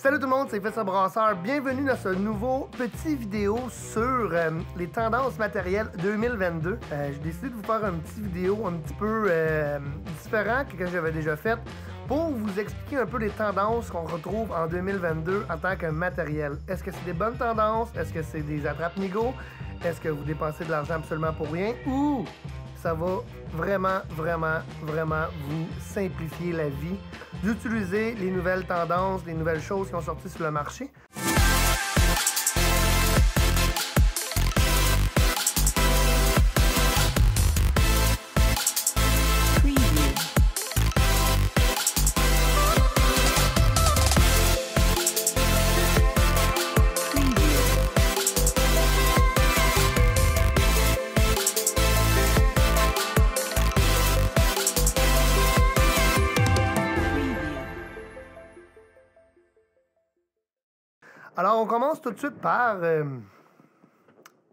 Salut tout le monde, c'est Fessa Brasseur. Bienvenue dans ce nouveau petit vidéo sur euh, les tendances matérielles 2022. je euh, J'ai décidé de vous faire un petit vidéo un petit peu différente euh, différent que, que j'avais déjà fait pour vous expliquer un peu les tendances qu'on retrouve en 2022 en tant que matériel. Est-ce que c'est des bonnes tendances? Est-ce que c'est des attrape nigo Est-ce que vous dépensez de l'argent absolument pour rien? Ou ça va vraiment, vraiment, vraiment vous simplifier la vie d'utiliser les nouvelles tendances, les nouvelles choses qui ont sorti sur le marché on commence tout de suite par euh,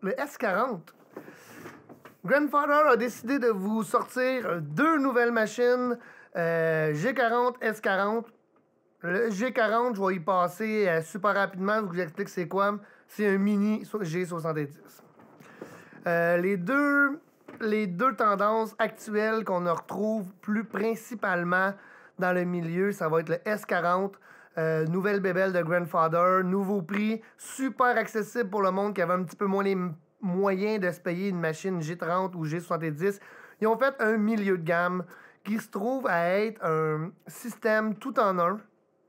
le S40. Grandfather a décidé de vous sortir deux nouvelles machines, euh, G40, S40. Le G40, je vais y passer euh, super rapidement, je vous explique c'est quoi. C'est un mini G70. les, deux, les deux tendances actuelles qu'on retrouve plus principalement dans le milieu, ça va être le S40 euh, nouvelle bébelle de Grandfather, nouveau prix, super accessible pour le monde qui avait un petit peu moins les moyens de se payer une machine G30 ou G70. Ils ont fait un milieu de gamme qui se trouve à être un système tout en un.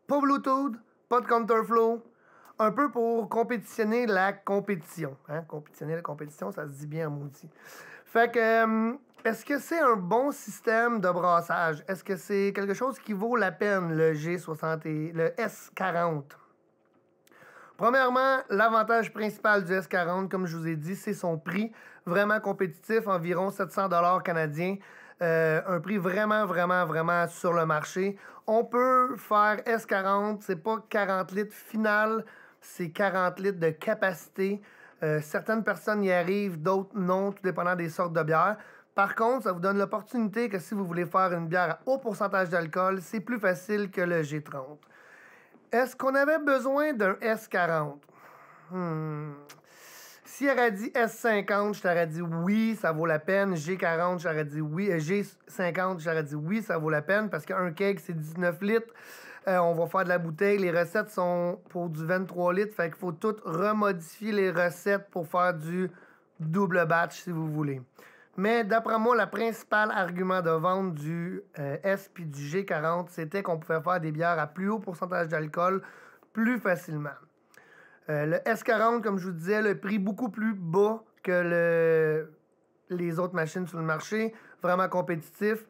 Pas Bluetooth, pas de counterflow, un peu pour compétitionner la compétition. Hein. Compétitionner la compétition, ça se dit bien en maudit. Fait que euh, est-ce que c'est un bon système de brassage? Est-ce que c'est quelque chose qui vaut la peine, le G60 le S40? Premièrement, l'avantage principal du S40, comme je vous ai dit, c'est son prix vraiment compétitif, environ 700 dollars canadiens. Euh, un prix vraiment, vraiment, vraiment sur le marché. On peut faire S40, c'est pas 40 litres final, c'est 40 litres de capacité. Euh, certaines personnes y arrivent, d'autres non, tout dépendant des sortes de bières. Par contre, ça vous donne l'opportunité que si vous voulez faire une bière à haut pourcentage d'alcool, c'est plus facile que le G30. Est-ce qu'on avait besoin d'un S40? Hmm. Si elle aurait dit S50, je t'aurais dit oui, ça vaut la peine. G40, j'aurais dit oui. Euh, G50, j'aurais dit oui, ça vaut la peine parce qu'un cake, c'est 19 litres. Euh, on va faire de la bouteille. Les recettes sont pour du 23 litres. Fait qu'il faut tout remodifier les recettes pour faire du double batch si vous voulez. Mais d'après moi, le principal argument de vente du euh, S puis du G40, c'était qu'on pouvait faire des bières à plus haut pourcentage d'alcool plus facilement. Euh, le S40, comme je vous disais, le prix beaucoup plus bas que les autres machines sur le marché, vraiment compétitif.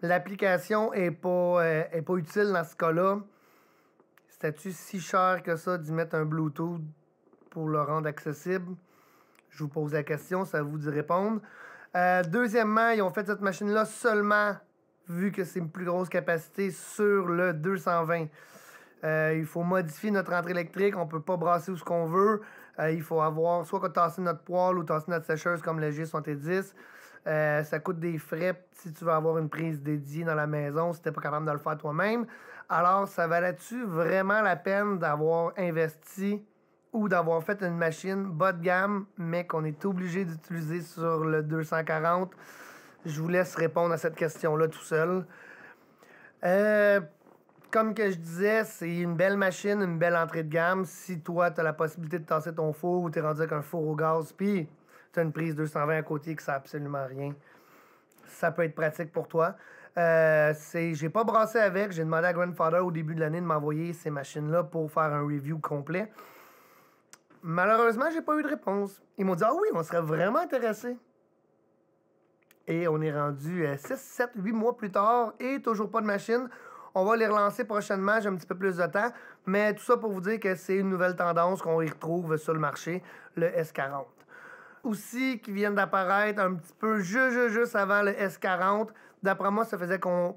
L'application n'est pas, euh, est pas utile dans ce cas-là. à tu si cher que ça d'y mettre un Bluetooth pour le rendre accessible? Je vous pose la question, ça vous dit répondre. Euh, deuxièmement, ils ont fait cette machine-là seulement, vu que c'est une plus grosse capacité, sur le 220. Euh, il faut modifier notre entrée électrique, on peut pas brasser où ce qu'on veut. Euh, il faut avoir soit tasser notre poêle ou tasser notre sécheuse comme le G70. ça coûte des frais si tu veux avoir une prise dédiée dans la maison, si n'es pas capable de le faire toi-même. Alors, ça valait-tu vraiment la peine d'avoir investi ou d'avoir fait une machine bas de gamme, mais qu'on est obligé d'utiliser sur le 240? Je vous laisse répondre à cette question-là tout seul. Euh, comme que je disais, c'est une belle machine, une belle entrée de gamme. Si toi, tu as la possibilité de tasser ton four ou tu es rendu avec un four au gaz, puis tu as une prise 220 à côté qui ne absolument rien, ça peut être pratique pour toi. Euh, j'ai pas brassé avec, j'ai demandé à Grandfather au début de l'année de m'envoyer ces machines-là pour faire un review complet. Malheureusement, j'ai pas eu de réponse. Ils m'ont dit Ah oui, on serait vraiment intéressé. Et on est rendu 6, 7, 8 mois plus tard et toujours pas de machine. On va les relancer prochainement, j'ai un petit peu plus de temps. Mais tout ça pour vous dire que c'est une nouvelle tendance qu'on y retrouve sur le marché, le S40. Aussi, qui viennent d'apparaître un petit peu juste, juste, avant le S40. D'après moi, ça faisait qu'on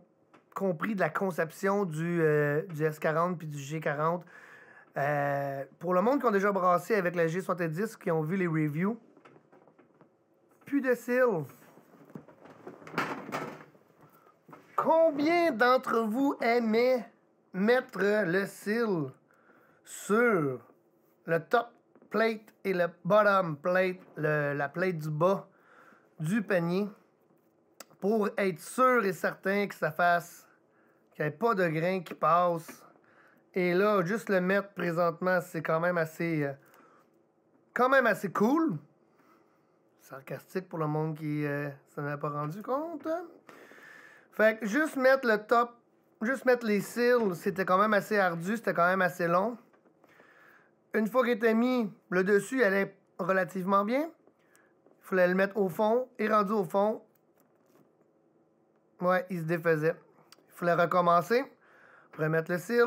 compris de la conception du, euh, du S40 puis du G40 euh, pour le monde qui ont déjà brassé avec la G70, qui ont vu les reviews, plus de cils. Combien d'entre vous aimaient mettre le cils sur le top plate et le bottom plate, la plate du bas du panier, pour être sûr et certain que ça fasse qu'il n'y ait pas de grain qui passe et là, juste le mettre présentement, c'est quand même assez. Euh, quand même assez cool. Sarcastique pour le monde qui euh, s'en a pas rendu compte. Hein. Fait que juste mettre le top, juste mettre les cils, c'était quand même assez ardu, c'était quand même assez long. Une fois qu'il était mis, le dessus allait relativement bien. Il fallait le mettre au fond, et rendu au fond, ouais, il se défaisait. Il fallait recommencer, remettre le cils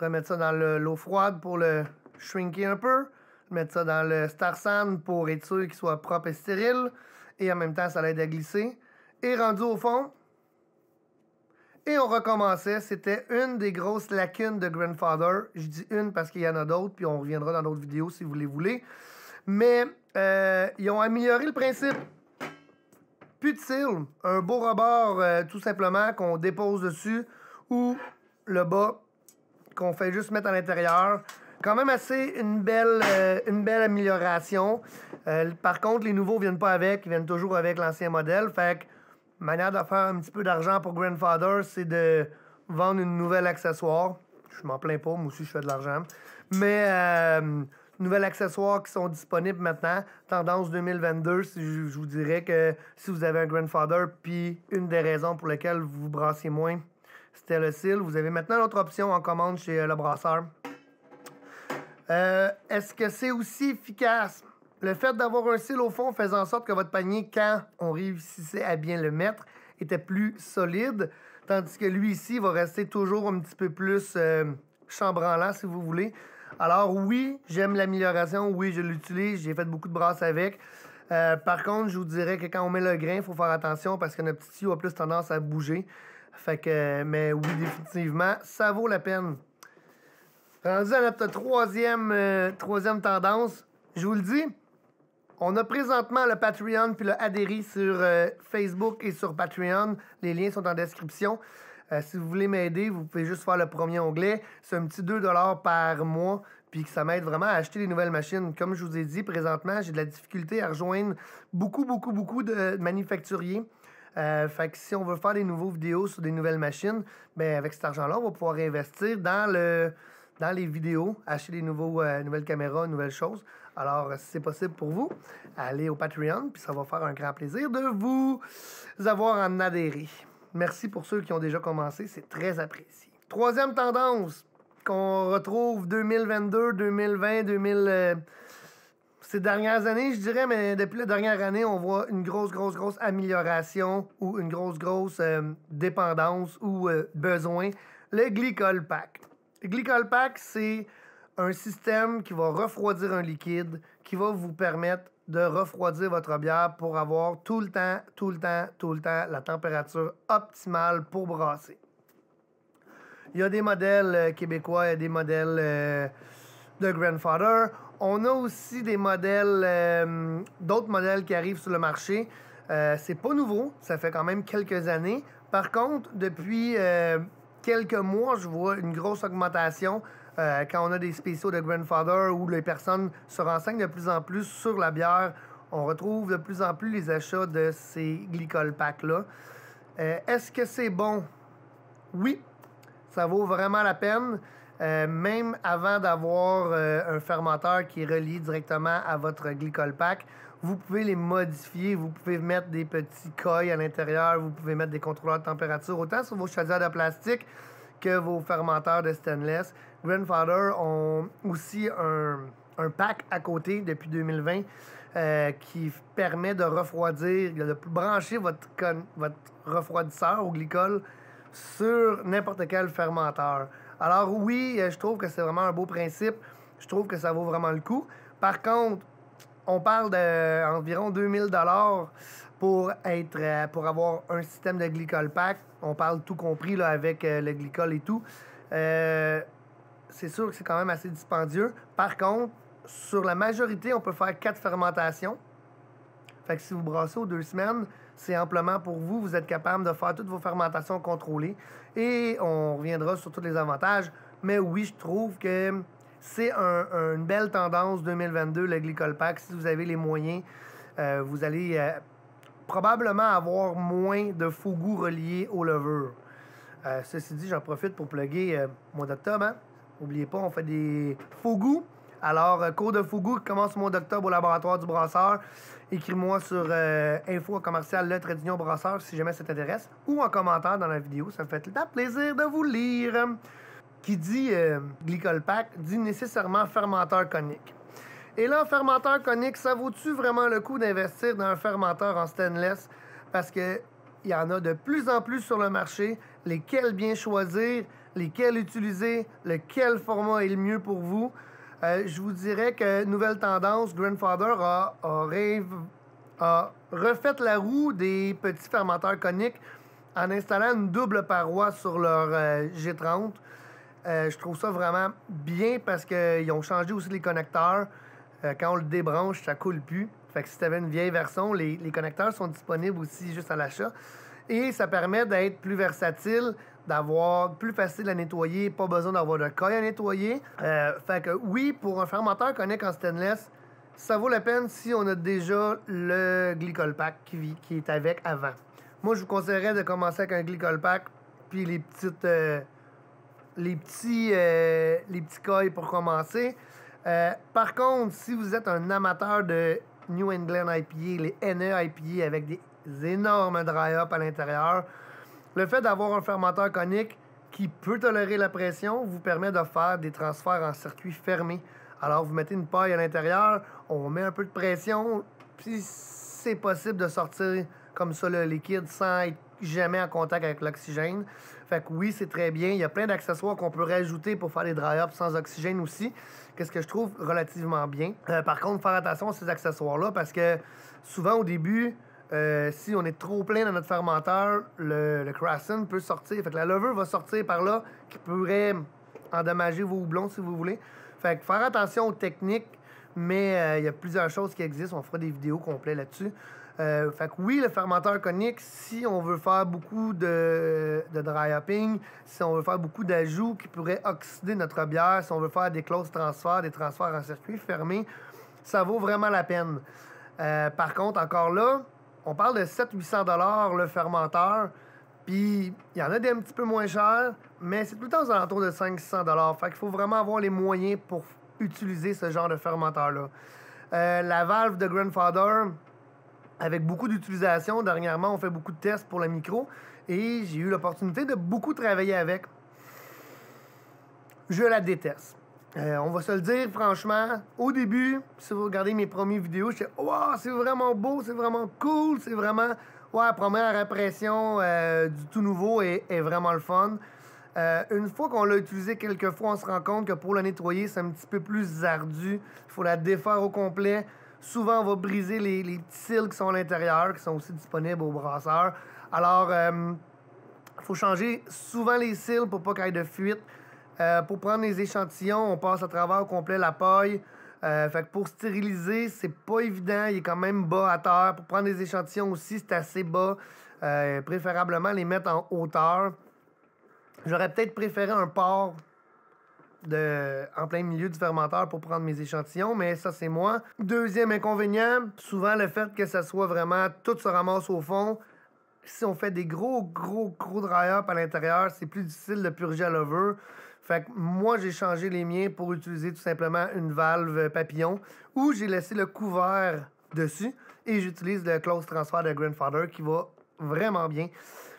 remettre ça dans l'eau froide pour le shrinker un peu, mettre ça dans le star sand pour être sûr qu'il soit propre et stérile, et en même temps, ça l'aide à glisser. Et rendu au fond, et on recommençait. C'était une des grosses lacunes de Grandfather. Je dis une parce qu'il y en a d'autres, puis on reviendra dans d'autres vidéos si vous les voulez. Mais euh, ils ont amélioré le principe. Plus de un beau rebord euh, tout simplement qu'on dépose dessus ou le bas qu'on fait juste mettre à l'intérieur. Quand même assez une belle, euh, une belle amélioration. Euh, par contre, les nouveaux viennent pas avec, ils viennent toujours avec l'ancien modèle. Fait que manière de faire un petit peu d'argent pour Grandfather, c'est de vendre une nouvelle accessoire. Je m'en plains pas, moi aussi je fais de l'argent. Mais euh, nouvelles accessoires qui sont disponibles maintenant. Tendance 2022, je, vous dirais que si vous avez un grandfather, puis une des raisons pour lesquelles vous vous brassez moins, c'était le cil. Vous avez maintenant l'autre option en commande chez euh, le brasseur. Euh, est-ce que c'est aussi efficace? Le fait d'avoir un cil au fond fait en sorte que votre panier, quand on réussissait à bien le mettre, était plus solide, tandis que lui ici va rester toujours un petit peu plus euh, chambranlant, si vous voulez. Alors oui, j'aime l'amélioration, oui, je l'utilise, j'ai fait beaucoup de brasses avec. par contre, je vous dirais que quand on met le grain, il faut faire attention parce que notre petit cil a plus tendance à bouger. Fait que, mais oui, définitivement, ça vaut la peine. Rendu à notre troisième, euh, troisième tendance, je vous le dis, on a présentement le Patreon puis le Adéry sur euh, Facebook et sur Patreon. Les liens sont en description. Euh, si vous voulez m'aider, vous pouvez juste faire le premier onglet. C'est un petit 2 par mois, puis que ça m'aide vraiment à acheter des nouvelles machines. Comme je vous ai dit, présentement, j'ai de la difficulté à rejoindre beaucoup, beaucoup, beaucoup de manufacturiers. Euh, fait que si on veut faire des nouveaux vidéos sur des nouvelles machines, mais ben, avec cet argent-là, on va pouvoir investir dans le dans les vidéos, acheter des nouveaux, euh, nouvelles caméras, nouvelles choses. Alors, si c'est possible pour vous, allez au Patreon, puis ça va faire un grand plaisir de vous avoir en adhéré. Merci pour ceux qui ont déjà commencé, c'est très apprécié. Troisième tendance qu'on retrouve 2022, 2020, 2000 ces dernières années, je dirais, mais depuis la dernière année, on voit une grosse, grosse, grosse amélioration ou une grosse, grosse euh, dépendance ou euh, besoin. Le glycol pack. Le glycol pack, c'est un système qui va refroidir un liquide qui va vous permettre de refroidir votre bière pour avoir tout le temps, tout le temps, tout le temps la température optimale pour brasser. Il y a des modèles euh, québécois, il y a des modèles de Grandfather. On a aussi des modèles, euh, d'autres modèles qui arrivent sur le marché. Euh, c'est pas nouveau, ça fait quand même quelques années. Par contre, depuis euh, quelques mois, je vois une grosse augmentation quand on a des spéciaux de Grandfather où les personnes se renseignent de plus en plus sur la bière. On retrouve de plus en plus les achats de ces glycol packs-là. Est-ce que c'est bon? Oui, ça vaut vraiment la peine. Euh, même avant d'avoir euh, un fermenteur qui est relié directement à votre glycol pack, vous pouvez les modifier, vous pouvez mettre des petits coils à l'intérieur, vous pouvez mettre des contrôleurs de température, autant sur vos chaudières de plastique que vos fermenteurs de stainless. Grandfather ont aussi un, pack à côté depuis 2020 euh, qui permet de refroidir, de brancher votre, votre refroidisseur au glycol sur n'importe quel fermenteur. Alors oui, euh, je trouve que c'est vraiment un beau principe. Je trouve que ça vaut vraiment le coup. Par contre, on parle d'environ euh, 2000 dollars pour euh, pour avoir un système de glycol pack. On parle tout compris avec le glycol et tout. c'est sûr que c'est quand même assez dispendieux. Par contre, sur la majorité, on peut faire quatre fermentations. Fait que si vous brassez aux deux semaines, c'est amplement pour vous. Vous êtes capable de faire toutes vos fermentations contrôlées. Et on reviendra sur tous les avantages. Mais oui, je trouve que c'est une belle tendance 2022, le Glycol Pack. Si vous avez les moyens, euh, vous allez euh, probablement avoir moins de faux goûts reliés au levures. Euh, ceci dit, j'en profite pour plugger mois d'octobre. Hein. N'oubliez pas, on fait des faux goûts alors, euh, cours de Fougou qui commence au mois d'octobre au laboratoire du brasseur. Écris-moi sur euh, info commercial le brasseur si jamais ça t'intéresse ou en commentaire dans la vidéo. Ça me fait plaisir de vous lire. Qui dit euh, glycolpack dit nécessairement fermenteur conique. Et là, fermenteur conique, ça vaut-tu vraiment le coup d'investir dans un fermenteur en stainless? Parce que il y en a de plus en plus sur le marché. Lesquels bien choisir, lesquels utiliser, lequel format est le mieux pour vous. Euh, je vous dirais que Nouvelle Tendance, Grandfather a, refait la roue des petits fermenteurs coniques en installant une double paroi sur leur euh, G30. Euh, je trouve ça vraiment bien parce qu'ils ont changé aussi les connecteurs. quand on le débranche, ça coule plus. Fait que si tu avais une vieille version, les connecteurs sont disponibles aussi juste à l'achat. Et ça permet d'être plus versatile, d'avoir plus facile à nettoyer, pas besoin d'avoir de caille à nettoyer. Euh, fait que oui, pour un fermenteur connect en stainless, ça vaut la peine si on a déjà le glycol pack qui, est avec avant. Moi, je vous conseillerais de commencer avec un glycol pack, puis les petites. Euh, les petits, cailles euh, pour commencer. par contre, si vous êtes un amateur de New England IPA, les NE IPA avec des énormes dry-up à l'intérieur, le fait d'avoir un fermenteur conique qui peut tolérer la pression vous permet de faire des transferts en circuit fermé. Alors, vous mettez une paille à l'intérieur, on met un peu de pression, puis c'est possible de sortir comme ça le liquide sans être jamais en contact avec l'oxygène. Fait que oui, c'est très bien. Il y a plein d'accessoires qu'on peut rajouter pour faire des dry-ups sans oxygène aussi, qu'est-ce que je trouve relativement bien. Euh, par contre, faire attention à ces accessoires-là parce que souvent au début, euh, si on est trop plein dans notre fermenteur, le, le peut sortir. Fait que la levure va sortir par là, qui pourrait endommager vos houblons si vous voulez. Fait que faire attention aux techniques, mais euh, il y a plusieurs choses qui existent. On fera des vidéos complètes là-dessus. Euh, fait que oui, le fermenteur conique, si on veut faire beaucoup de, dry hopping, si on veut faire beaucoup d'ajouts qui pourraient oxyder notre bière, si on veut faire des close-transfers, des transferts en circuit fermé, ça vaut vraiment la peine. par contre, encore là, on parle de 700-800 le fermenteur. Puis, il y en a des un petit peu moins chers, mais c'est tout le temps aux alentours de 500 Fait qu'il faut vraiment avoir les moyens pour utiliser ce genre de fermenteur-là. Euh, la valve de Grandfather, avec beaucoup d'utilisation, dernièrement, on fait beaucoup de tests pour la micro et j'ai eu l'opportunité de beaucoup travailler avec. Je la déteste. Euh, on va se le dire, franchement, au début, si vous regardez mes premiers vidéos, je dis Wow, c'est vraiment beau, c'est vraiment cool, c'est vraiment... Ouais, première impression euh, du tout nouveau est, vraiment le fun. Euh, une fois qu'on l'a utilisé quelques fois, on se rend compte que pour le nettoyer, c'est un petit peu plus ardu. Il faut la défaire au complet. Souvent, on va briser les, cils qui sont à l'intérieur, qui sont aussi disponibles au brasseur. Alors, il faut changer souvent les cils pour pas qu'il y ait de fuite. Euh, pour prendre les échantillons, on passe à travers au complet la paille. Euh, fait que pour stériliser, c'est pas évident. Il est quand même bas à terre. Pour prendre des échantillons aussi, c'est assez bas. Euh, préférablement les mettre en hauteur. J'aurais peut-être préféré un port de, en plein milieu du fermenteur pour prendre mes échantillons, mais ça, c'est moi. Deuxième inconvénient, souvent le fait que ça soit vraiment tout se ramasse au fond. Si on fait des gros, gros, gros dry-up à l'intérieur, c'est plus difficile de purger à l'over. Fait que moi, j'ai changé les miens pour utiliser tout simplement une valve papillon ou j'ai laissé le couvert dessus et j'utilise le close transfer de Grandfather qui va vraiment bien.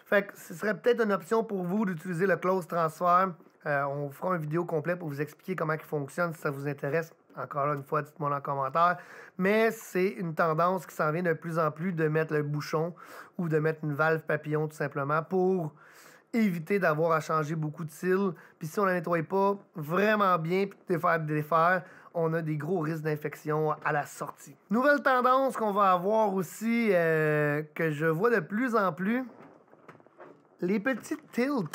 Fait que ce serait peut-être une option pour vous d'utiliser le close transfer. Euh, on fera une vidéo complète pour vous expliquer comment il fonctionne si ça vous intéresse. Encore une fois, dites-moi en commentaire. Mais c'est une tendance qui s'en vient de plus en plus de mettre le bouchon ou de mettre une valve papillon tout simplement pour éviter d'avoir à changer beaucoup de cils. Puis si on la nettoie pas vraiment bien, puis de faire défaire, on a des gros risques d'infection à la sortie. Nouvelle tendance qu'on va avoir aussi, euh, que je vois de plus en plus, les petits tilts.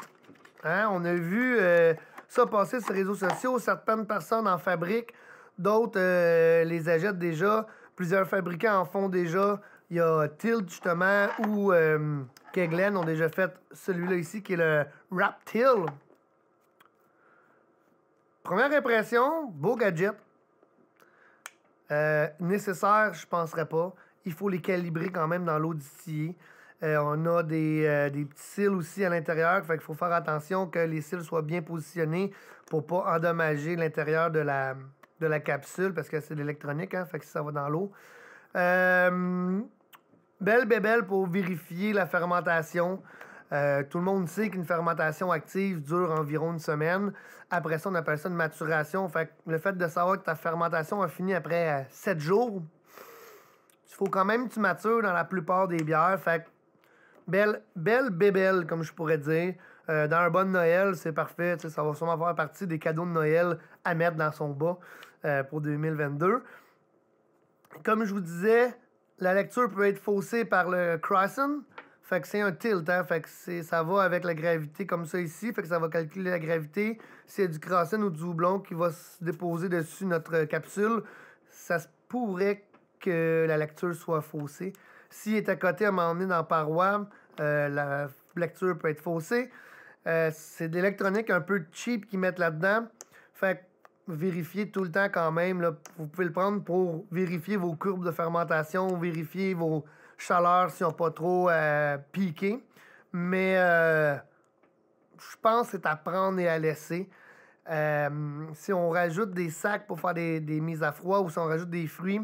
Hein, on a vu euh, ça passer sur les réseaux sociaux. Certaines personnes en fabriquent, d'autres euh, les achètent déjà. Plusieurs fabricants en font déjà. Il y a Tilt, justement, ou euh, Keglen ont déjà fait celui-là ici, qui est le Rap Première impression, beau gadget. Euh, nécessaire, je penserais pas. Il faut les calibrer quand même dans l'eau d'ici. Euh, on a des, petits cils aussi à l'intérieur. Fait qu'il faut faire attention que les cils soient bien positionnés pour ne pas endommager l'intérieur de la, de la capsule parce que c'est de l'électronique. Hein, fait que ça va dans l'eau belle bébelle pour vérifier la fermentation. Euh, tout le monde sait qu'une fermentation active dure environ une semaine. Après ça, on appelle ça une maturation. Fait le fait de savoir que ta fermentation a fini après euh, sept 7 jours, il faut quand même que tu matures dans la plupart des bières. Fait que belle, belle bébelle, comme je pourrais dire. Euh, dans un bon Noël, c'est parfait. ça va sûrement faire partie des cadeaux de Noël à mettre dans son bas pour 2022. Comme je vous disais, la lecture peut être faussée par le Crescent. Fait que c'est un tilt, hein. Fait que ça va avec la gravité comme ça ici. Fait que ça va calculer la gravité. Si y du Crescent ou du houblon qui va se déposer dessus notre capsule, ça se pourrait que la lecture soit faussée. S'il est à côté à un moment donné dans la paroi, euh, la lecture peut être faussée. Euh, c'est de l'électronique un peu cheap qu'ils mettent là-dedans. Fait que vérifier tout le temps quand même. Vous pouvez le prendre pour vérifier vos courbes de fermentation, vérifier vos chaleurs si on pas trop euh, piqué. Mais euh, je pense que c'est à prendre et à laisser. Euh, si on rajoute des sacs pour faire des, des, mises à froid ou si on rajoute des fruits,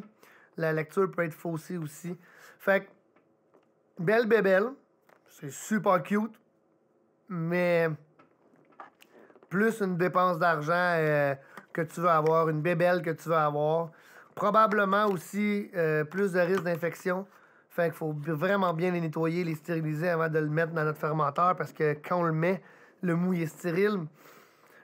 la lecture peut être faussée aussi. Fait que, belle bébelle, c'est super cute, mais plus une dépense d'argent que tu veux avoir, une bébelle que tu veux avoir. Probablement aussi euh, plus de risques d'infection. Fait qu'il faut vraiment bien les nettoyer, les stériliser avant de le mettre dans notre fermenteur parce que quand on le met, le mouille est stérile.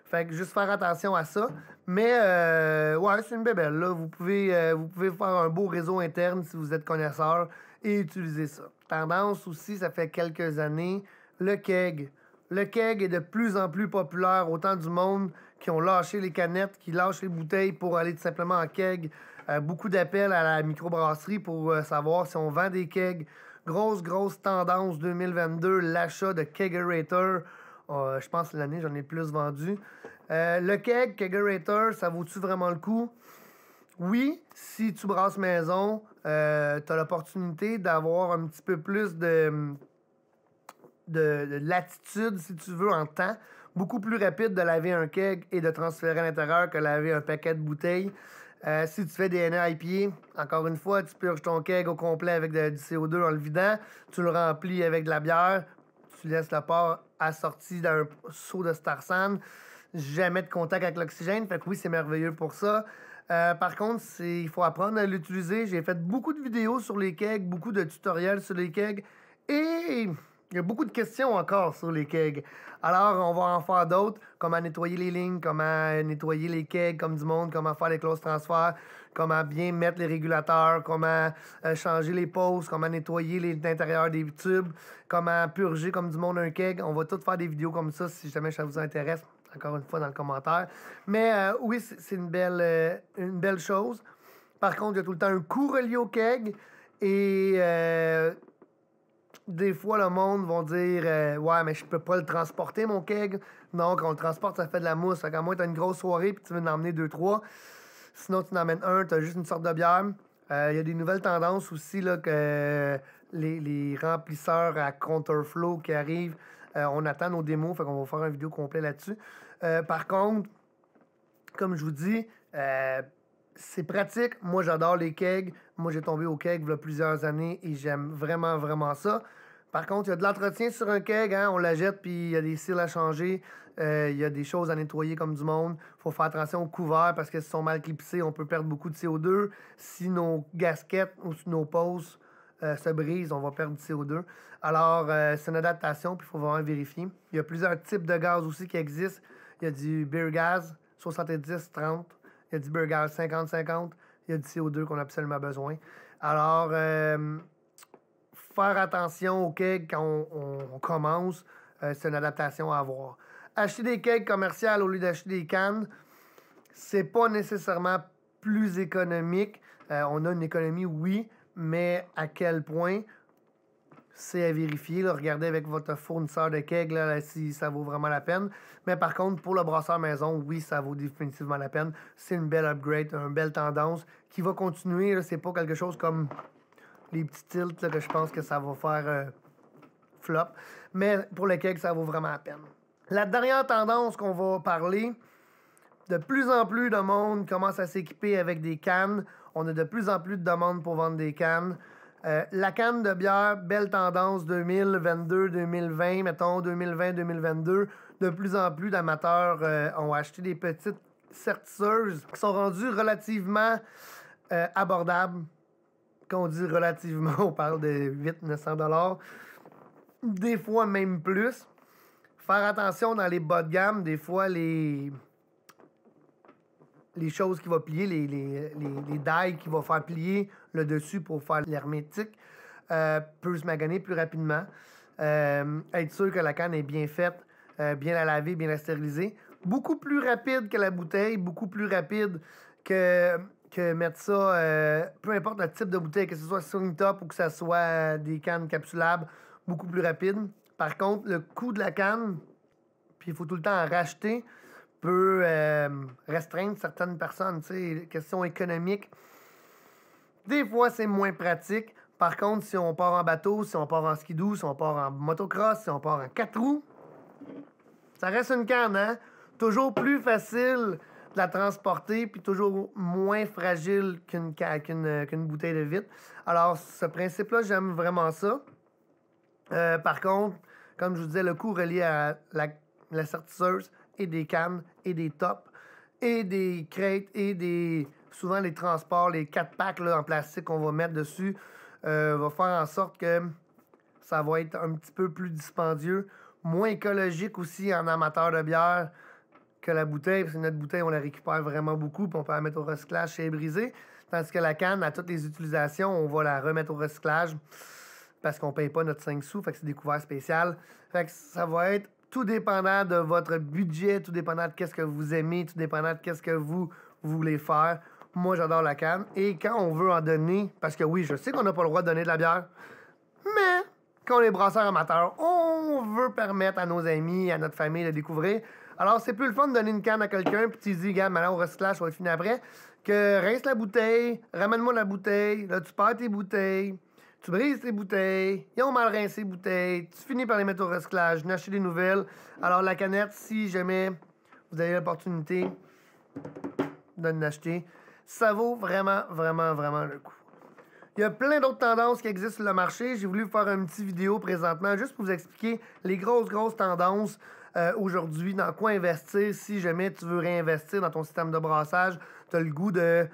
Fait que juste faire attention à ça. Mais euh, ouais, c'est une bébelle. Là. Vous, pouvez, euh, vous pouvez faire un beau réseau interne si vous êtes connaisseur et utiliser ça. Tendance aussi, ça fait quelques années, le keg. Le keg est de plus en plus populaire autant du monde qui ont lâché les canettes, qui lâchent les bouteilles pour aller tout simplement en keg. Euh, beaucoup d'appels à la microbrasserie pour euh, savoir si on vend des kegs. Grosse, grosse tendance 2022, l'achat de kegerator. Euh, je pense que l'année, j'en ai plus vendu. le keg, kegerator, ça vaut-tu vraiment le coup? Oui, si tu brasses maison, tu as l'opportunité d'avoir un petit peu plus de, de latitude, si tu veux, en temps beaucoup plus rapide de laver un keg et de transférer à l'intérieur que laver un paquet de bouteilles. Euh, si tu fais des NAIP, encore une fois, tu purges ton keg au complet avec du CO2 en le vidant, tu le remplis avec de la bière, tu laisses le porc assorti d'un seau de Starsan, jamais de contact avec l'oxygène. Fait que oui, c'est merveilleux pour ça. Euh, par contre, il faut apprendre à l'utiliser. J'ai fait beaucoup de vidéos sur les kegs, beaucoup de tutoriels sur les kegs. Et il y a beaucoup de questions encore sur les kegs. Alors, on va en faire d'autres, comment nettoyer les lignes, comment euh, nettoyer les kegs comme du monde, comment faire les clauses transfert, comment bien mettre les régulateurs, comment euh, changer les poses, comment nettoyer l'intérieur des tubes, comment purger comme du monde un keg. On va tout faire des vidéos comme ça si jamais ça vous intéresse, encore une fois dans le commentaire. Mais euh, oui, c'est une belle, une belle chose. Par contre, il y a tout le temps un coût relié au keg et des fois, le monde va dire euh, Ouais, mais je peux pas le transporter, mon keg. Non, quand on le transporte, ça fait de la mousse. quand que tu t'as une grosse soirée puis tu veux en emmener deux, trois. Sinon, tu en amènes un, t'as juste une sorte de bière. Euh, il y a des nouvelles tendances aussi, là, que les, remplisseurs à counterflow qui arrivent. Euh, on attend nos démos, fait qu'on va faire une vidéo complète là-dessus. par contre, comme je vous dis, c'est pratique. Moi, j'adore les kegs. Moi, j'ai tombé au keg il y a plusieurs années et j'aime vraiment, vraiment ça. Par contre, il y a de l'entretien sur un keg, hein. on la jette, puis il y a des cils à changer, euh, il y a des choses à nettoyer comme du monde. Il faut faire attention aux couverts parce que s'ils sont mal clipsés, on peut perdre beaucoup de CO2. Si nos gasquettes ou nos poses euh, se brisent, on va perdre du CO2. Alors, euh, c'est une adaptation, puis il faut vraiment vérifier. Il y a plusieurs types de gaz aussi qui existent. Il y a du beer gas, 70-30. Il y a du burger 50-50. Il y a du CO2 qu'on a absolument besoin. Alors, euh, faire attention aux cakes quand on, commence, euh, c'est une adaptation à avoir. Acheter des cakes commerciales au lieu d'acheter des cannes, c'est pas nécessairement plus économique. Euh, on a une économie, oui, mais à quel point c'est à vérifier. Regardez avec votre fournisseur de keg si ça vaut vraiment la peine. Mais par contre, pour le brasseur maison, oui, ça vaut définitivement la peine. C'est une belle upgrade, une belle tendance qui va continuer. C'est pas quelque chose comme les petits tilts que je pense que ça va faire euh, flop. Mais pour le keg, ça vaut vraiment la peine. La dernière tendance qu'on va parler, de plus en plus de monde commence à s'équiper avec des cannes. On a de plus en plus de demandes pour vendre des cannes. Euh, la canne de bière, belle tendance 2022-2020, mettons 2020-2022. De plus en plus d'amateurs euh, ont acheté des petites sertisseuses qui sont rendues relativement euh, abordables. Quand on dit relativement, on parle de 800-900 Des fois même plus. Faire attention dans les bas de gamme, des fois les les choses qui vont plier, les, les, dailles qui vont faire plier le dessus pour faire l'hermétique, euh, peut se maganer plus rapidement. Euh, être sûr que la canne est bien faite, euh, bien la laver, bien la Beaucoup plus rapide que la bouteille, beaucoup plus rapide que, que mettre ça, peu importe le type de bouteille, que ce soit sur top ou que ce soit des cannes capsulables, beaucoup plus rapide. Par contre, le coût de la canne, puis il faut tout le temps en racheter, peut euh, restreindre certaines personnes. sais, question économique, des fois, c'est moins pratique. Par contre, si on part en bateau, si on part en skidoo, si on part en motocross, si on part en quatre roues, ça reste une canne, hein? Toujours plus facile de la transporter, puis toujours moins fragile qu'une bouteille de vitre. Alors, ce principe-là, j'aime vraiment ça. Euh, par contre, comme je vous disais, le coût relié à la, la sortisseuse, et des cannes et des tops et des crêtes et des. Souvent, les transports, les quatre packs en plastique qu'on va mettre dessus euh, va faire en sorte que ça va être un petit peu plus dispendieux, moins écologique aussi en amateur de bière que la bouteille, parce que notre bouteille, on la récupère vraiment beaucoup, puis on peut la mettre au recyclage chez Brisé. Tandis que la canne, à toutes les utilisations, on va la remettre au recyclage parce qu'on paye pas notre 5 sous, fait que c'est découvert spécial. Fait que ça va être tout dépendant de votre budget, tout dépendant de qu'est-ce que vous aimez, tout dépendant de qu'est-ce que vous voulez faire. Moi, j'adore la canne. Et quand on veut en donner, parce que oui, je sais qu'on n'a pas le droit de donner de la bière, mais quand on est brasseur amateur, on veut permettre à nos amis, à notre famille de découvrir. Alors, c'est plus le fun de donner une canne à quelqu'un, puis tu dis, gars, maintenant reste recyclage, on va le finir après, que rince la bouteille, ramène-moi la bouteille, là, tu perds tes bouteilles. Tu brises tes bouteilles, ils ont mal rincé les bouteilles, tu finis par les mettre au recyclage, n'acheter des nouvelles. Alors la canette, si jamais vous avez l'opportunité d'en acheter, ça vaut vraiment, vraiment, vraiment le coup. Il y a plein d'autres tendances qui existent sur le marché. J'ai voulu faire une petite vidéo présentement juste pour vous expliquer les grosses, grosses tendances euh, aujourd'hui, dans quoi investir si jamais tu veux réinvestir dans ton système de brassage, tu as le goût de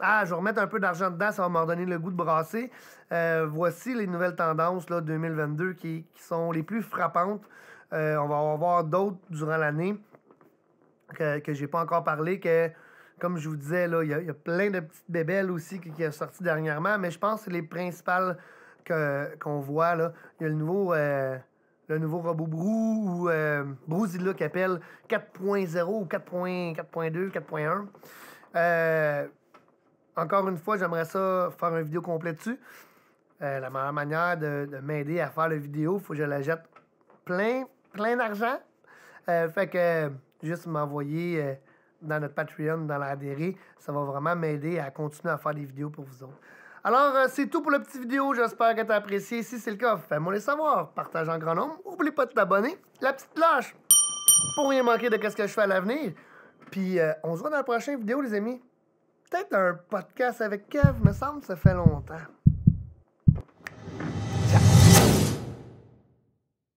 ah, je vais remettre un peu d'argent dedans, ça va m'en donner le goût de brasser. Euh, voici les nouvelles tendances là, 2022 qui, sont les plus frappantes. Euh, on va en voir d'autres durant l'année que, j'ai pas encore parlé, que comme je vous disais, là, il y, a plein de petites bébelles aussi qui, sont sorties dernièrement, mais je pense que les principales qu'on voit, là, il y a le nouveau, euh, le nouveau robot Brou ou euh, Brouzilla qui appelle 4.0 ou 4.2, 4.1. Euh, encore une fois, j'aimerais ça faire une vidéo complète dessus. Euh, la meilleure manière de, m'aider à faire la vidéo, il faut que je la jette plein, plein d'argent. Euh, fait que juste m'envoyer euh, dans notre Patreon, dans la ça va vraiment m'aider à continuer à faire des vidéos pour vous autres. Alors, c'est tout pour la petite vidéo. J'espère que as apprécié. Si c'est le cas, fais-moi les savoir. Partage en grand nombre. Oublie pas de t'abonner. La petite cloche pour rien manquer de ce que je fais à l'avenir. Puis, on se voit dans la prochaine vidéo, les amis peut-être un podcast avec Kev, me semble, ça fait longtemps.